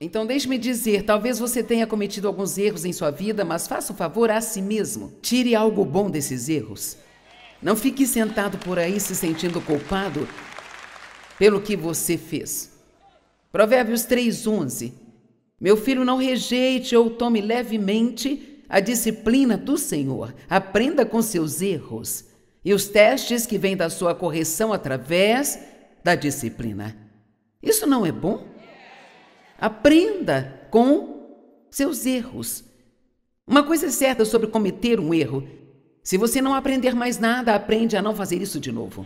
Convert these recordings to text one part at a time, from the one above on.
Então, deixe-me dizer: talvez você tenha cometido alguns erros em sua vida, mas faça um favor a si mesmo. Tire algo bom desses erros. Não fique sentado por aí se sentindo culpado pelo que você fez. Provérbios 3:11. Meu filho, não rejeite ou tome levemente a disciplina do Senhor. Aprenda com seus erros e os testes que vêm da sua correção através da disciplina. Isso não é bom? Aprenda com seus erros. Uma coisa é certa sobre cometer um erro: se você não aprender mais nada, aprende a não fazer isso de novo.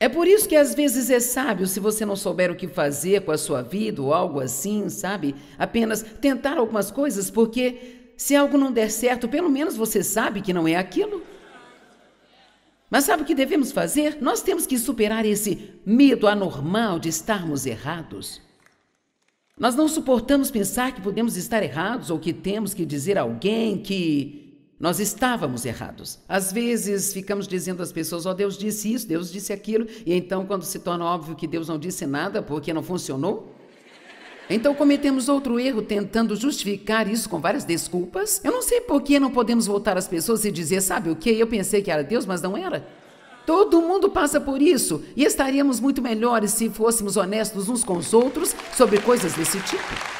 É por isso que às vezes é sábio, se você não souber o que fazer com a sua vida ou algo assim, sabe? Apenas tentar algumas coisas, porque se algo não der certo, pelo menos você sabe que não é aquilo. Mas sabe o que devemos fazer? Nós temos que superar esse medo anormal de estarmos errados. Nós não suportamos pensar que podemos estar errados ou que temos que dizer a alguém que nós estávamos errados. Às vezes ficamos dizendo às pessoas: Ó, oh, Deus disse isso, Deus disse aquilo, e então, quando se torna óbvio que Deus não disse nada porque não funcionou, então cometemos outro erro tentando justificar isso com várias desculpas. Eu não sei por que não podemos voltar às pessoas e dizer: Sabe o que? Eu pensei que era Deus, mas não era. Todo mundo passa por isso e estaríamos muito melhores se fôssemos honestos uns com os outros sobre coisas desse tipo.